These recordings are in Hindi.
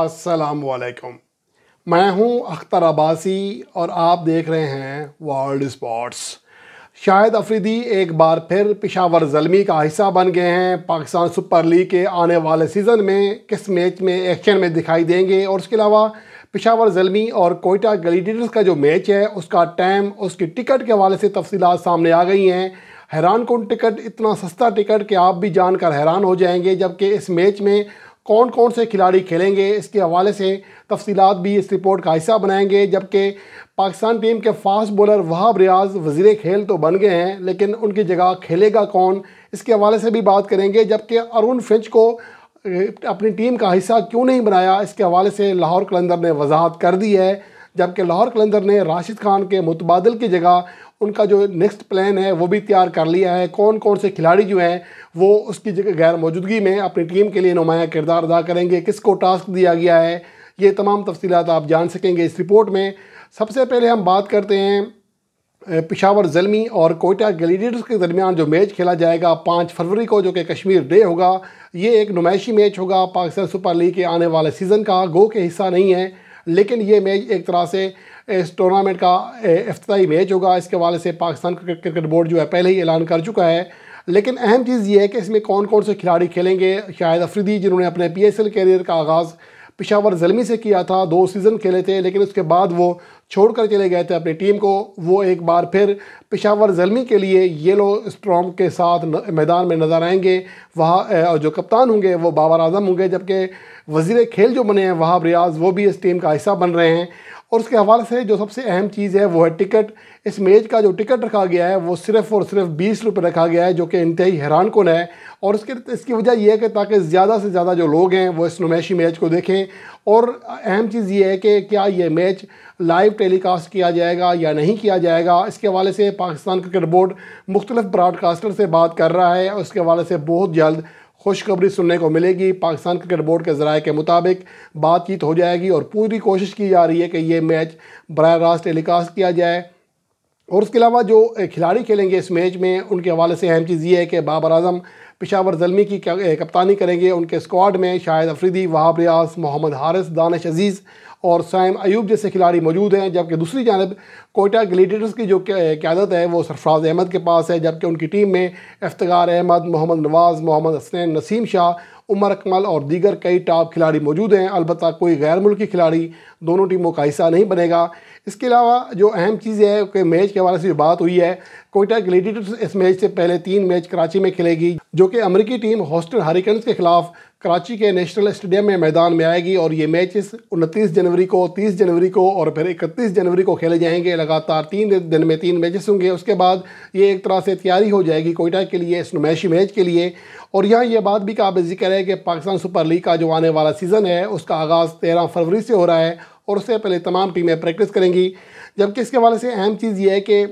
असलकम मैं हूं अख्तर अब्बासी और आप देख रहे हैं वर्ल्ड स्पोर्ट्स शाहिद अफरीदी एक बार फिर पिशावर जलमी का हिस्सा बन गए हैं पाकिस्तान सुपर लीग के आने वाले सीज़न में किस मैच में एक्शन में दिखाई देंगे और उसके अलावा पिशावर जलमी और कोयटा ग्लीडेटर्स का जो मैच है उसका टाइम उसकी टिकट के हवाले से तफसीत सामने आ गई हैं हैरान कौन टिकट इतना सस्ता टिकट कि आप भी जानकर हैरान हो जाएंगे जबकि इस मैच में कौन कौन से खिलाड़ी खेलेंगे इसके हवाले से तफसीत भी इस रिपोर्ट का हिस्सा बनाएंगे जबकि पाकिस्तान टीम के फास्ट बॉलर वहाब रियाज वजीर खेल तो बन गए हैं लेकिन उनकी जगह खेलेगा कौन इसके हवाले से भी बात करेंगे जबकि अरुण फिंच को अपनी टीम का हिस्सा क्यों नहीं बनाया इसके हवाले से लाहौर कलंदर ने वजाहत कर दी है जबकि लाहौर कलंदर ने राशिद खान के मुतबादल की जगह उनका जो नेक्स्ट प्लान है वो भी तैयार कर लिया है कौन कौन से खिलाड़ी जो हैं वो उसकी जगह गैर मौजूदगी में अपनी टीम के लिए नुमाया किरदार अदा करेंगे किसको टास्क दिया गया है ये तमाम तफसी आप जान सकेंगे इस रिपोर्ट में सबसे पहले हम बात करते हैं पिशावर जलमी और कोयटा ग्लेडिएटर्स के दरमियान जो मैच खेला जाएगा पाँच फरवरी को जो कि कश्मीर डे होगा ये एक नुमाइशी मैच होगा पाकिस्तान सुपर लीग के आने वाले सीज़न का गो के हिस्सा नहीं है लेकिन ये मैच एक तरह से इस टूर्नामेंट का अफ्ताही मैच होगा इसके हवाले से पाकिस्तान क्रिकेट बोर्ड जो है पहले ही ऐलान कर चुका है लेकिन अहम चीज़ ये है कि इसमें कौन कौन से खिलाड़ी खेलेंगे शायद अफरीदी जिन्होंने अपने पी एस एल कैरियर का आगाज़ पिशावर जलमी से किया था दो सीज़न खेले थे लेकिन उसके बाद वो छोड़कर चले गए थे अपनी टीम को वो एक बार फिर पिशावर जलमी के लिए येलो स्ट्रॉम के साथ मैदान में नज़र आएंगे वहाँ जो कप्तान होंगे वो बाबर आजम होंगे जबकि वजीर खेल जो बने हैं वहाब रियाज वो भी इस टीम का हिस्सा बन रहे हैं और उसके हवाले से जो सबसे अहम चीज़ है वो है टिकट इस मेज का जो टिकट रखा गया है वो सिर्फ़ और सिर्फ बीस रुपये रखा गया है जो कि इंतहाई हैरान कन है और उसके इसकी वजह यह है कि ताकि ज़्यादा से ज़्यादा जो लोग हैं वो इस नुमाइशी मैच को देखें और अहम चीज़ ये है कि क्या ये मैच लाइव टेलीकास्ट किया जाएगा या नहीं किया जाएगा इसके हवाले से पाकिस्तान क्रिकेट बोर्ड मुख्तलिफ ब्रॉडकास्टर से बात कर रहा है और इसके हवाले से बहुत जल्द खुशखबरी सुनने को मिलेगी पाकिस्तान क्रिकेट बोर्ड के ज़राए के मुताबिक बातचीत हो जाएगी और पूरी कोशिश की जा रही है कि ये मैच बर रास्त टेलीकास्ट किया जाए और उसके अलावा जो खिलाड़ी खेलेंगे इस मैच में उनके हवाले से अहम चीज़ ये है कि बाबर अजम पिशावर जलमी की कप्तानी करेंगे उनके स्क्वाड में शाहिद अफरीदी वहाब रियाज मोहम्मद हारिस दानश अजीज़ और सैम अयूब जैसे खिलाड़ी मौजूद हैं जबकि दूसरी जानब कोयटा ग्लेडिएटर्स की जो क्यादत है वो सरफराज अहमद के पास है जबकि उनकी टीम में इफ्तार अहमद मोहम्मद नवाज़ मोहम्मद हसनैन नसीम शाह उमर अकमल और दीगर कई टॉप खिलाड़ी मौजूद हैं अलबत् कोई गैर मुल्की खिलाड़ी दोनों टीमों का हिस्सा नहीं बनेगा इसके अलावा जो अहम चीज़ है कि मैच के हवाले से बात हुई है कोयटा ग्लेडिएटर्स इस मैच से पहले तीन मैच कराची में खेलेगी जो कि अमरीकी टीम हॉस्टल हरिकन्स के खिलाफ कराची के नेशनल स्टेडियम में मैदान में आएगी और ये मैचेस 29 जनवरी को 30 जनवरी को और फिर 31 जनवरी को खेले जाएंगे लगातार तीन दिन में तीन मैचेस होंगे उसके बाद ये एक तरह से तैयारी हो जाएगी कोयटा के लिए इस नुमाइशी मैच के लिए और यहाँ यह बात भी काबिल जिक्र है कि पाकिस्तान सुपर लीग का जो आने वाला सीज़न है उसका आगाज़ तेरह फरवरी से हो रहा है और उससे पहले तमाम टीमें प्रैक्टिस करेंगी जबकि इसके हवाले से अहम चीज़ ये है कि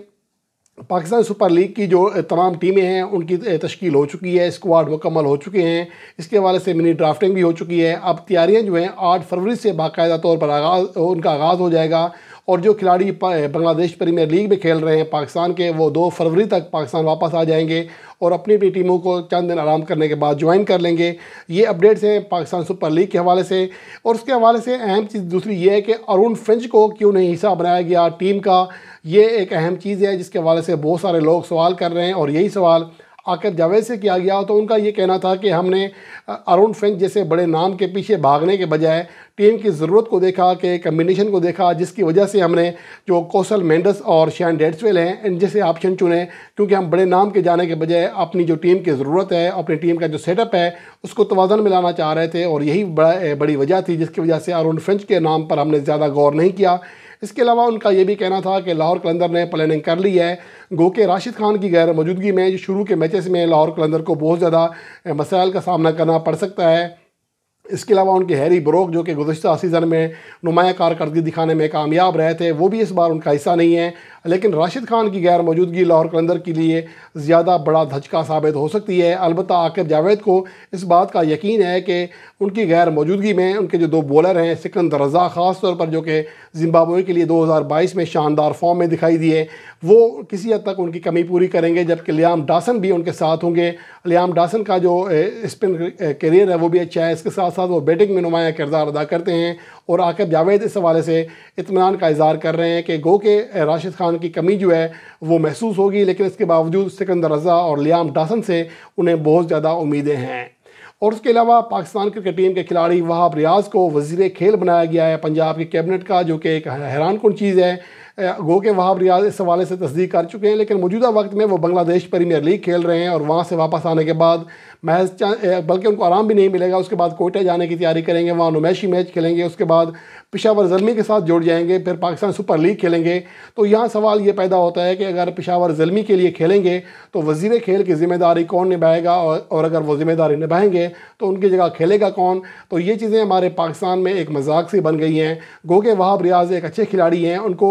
पाकिस्तान सुपर लीग की जो तमाम टीमें हैं उनकी तश्कील हो चुकी है स्क्वाड मुकम्मल हो चुके हैं इसके हवाले से मिनी ड्राफ्टिंग भी हो चुकी है अब तैयारियां जो हैं आठ फरवरी से बाकायदा तौर पर आगाज़ उनका आगाज़ हो जाएगा और जो खिलाड़ी बांग्लादेश प्रीमियर लीग में खेल रहे हैं पाकिस्तान के वो दो फरवरी तक पाकिस्तान वापस आ जाएंगे और अपनी अपनी टीमों को चंद दिन आराम करने के बाद ज्वाइन कर लेंगे ये अपडेट्स हैं पाकिस्तान सुपर लीग के हवाले से और उसके हवाले से अहम चीज़ दूसरी ये है कि अरुण फिंच को क्यों नहीं हिस्सा बनाया गया टीम का ये एक अहम चीज़ है जिसके हवाले से बहुत सारे लोग सवाल कर रहे हैं और यही सवाल आकर जावेद से किया गया तो उनका ये कहना था कि हमने अरुण फिंक जैसे बड़े नाम के पीछे भागने के बजाय टीम की ज़रूरत को देखा कि कम्बिनेशन को देखा जिसकी वजह से हमने जो कौशल मेंडस और शैन डेट्सवेल हैं इन जैसे ऑप्शन चुने क्योंकि हम बड़े नाम के जाने के बजाय अपनी जो टीम की ज़रूरत है अपनी टीम का जो सेटअप है उसको तोज़न में लाना चाह रहे थे और यही बड़ा बड़ी वजह थी जिसकी वजह से अरुण फिंच के नाम पर हमने ज़्यादा गौर नहीं किया इसके अलावा उनका यह भी कहना था कि लाहौर कलंदर ने प्लानिंग कर ली है गो के राशिद खान की गैर मौजूदगी में जो शुरू के मैचेस में लाहौर कलंदर को बहुत ज़्यादा मसाइल का सामना करना पड़ सकता है इसके अलावा उनके हैरी ब्रोक जो कि गुजशत सीज़न में नुमाया कारकर्दगी दिखाने में कामयाब रहे थे वो भी इस बार उनका हिस्सा नहीं है लेकिन राशिद खान की गैर मौजूदगी लाहौर कलंदर के लिए ज़्यादा बड़ा धचका साबित हो सकती है अलबत् आकिब जावेद को इस बात का यकीन है कि उनकी गैर मौजूदगी में उनके जो दो बॉलर हैं सिकंदर रजा ख़ास तौर पर जो कि जिम्बाब्वे के लिए 2022 में शानदार फॉर्म में दिखाई दिए वो किसी हद तक उनकी कमी पूरी करेंगे जबकि लियाम डासन भी उनके साथ होंगे लियाम डासन का जो स्पिन करियर है वो भी अच्छा है इसके साथ साथ वो बैटिंग में नुमाया किरदार अदा करते हैं और आकब जावेद इस हवाले से इतमान का इजहार कर रहे हैं कि गो के राशिद खान की कमी जो है वो महसूस होगी लेकिन इसके बावजूद सिकंदर रजा और लियाम डासन से उन्हें बहुत ज़्यादा उम्मीदें हैं और उसके अलावा पाकिस्तान क्रिकेट टीम के खिलाड़ी वहाब रियाज को वजीर खेल बनाया गया है पंजाब के कैबिनेट का जो कि एक हैरान कन चीज़ है गो के वहाब रियाज इस हवाले से तस्दीक कर चुके हैं लेकिन मौजूदा वक्त में वो बांग्लादेश प्रीमियर लीग खेल रहे हैं और वहाँ से वापस आने के बाद महज बल्कि उनको आराम भी नहीं मिलेगा उसके बाद कोटे जाने की तैयारी करेंगे वहाँ नुमैशी मैच खेलेंगे उसके बाद पिशावर जलमी के साथ जुड़ जाएंगे फिर पाकिस्तान सुपर लीग खेलेंगे तो यहाँ सवाल ये पैदा होता है कि अगर पिशावर जलमी के लिए खेलेंगे तो वजीर खेल की ज़िम्मेदारी कौन निभाएगा और, और अगर वो ज़िम्मेदारी निभाएंगे तो उनकी जगह खेलेगा कौन तो ये चीज़ें हमारे पाकिस्तान में एक मजाक सी बन गई हैं गो के वहाब रियाज एक अच्छे खिलाड़ी हैं उनको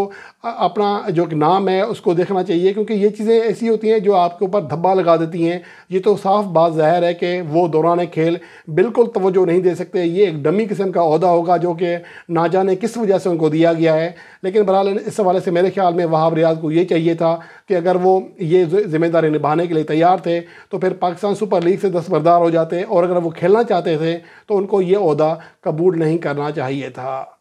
अपना जो नाम है उसको देखना चाहिए क्योंकि ये चीज़ें ऐसी होती हैं जो आपके ऊपर धब्बा लगा देती हैं ये तो साफ बात ज़ाहिर है कि वो दौरान खेल बिल्कुल तोज्जो नहीं दे सकते ये एक डमी किस्म का अहदा होगा जो कि ना जाने किस वजह से उनको दिया गया है लेकिन बहरहाल इस हवाले से मेरे ख्याल में वहाब रियाज को ये चाहिए था कि अगर वो ये ज़िम्मेदारी निभाने के लिए तैयार थे तो फिर पाकिस्तान सुपर लीग से दस्तबरदार हो जाते और अगर वो खेलना चाहते थे तो उनको ये अहदा कबूल नहीं करना चाहिए था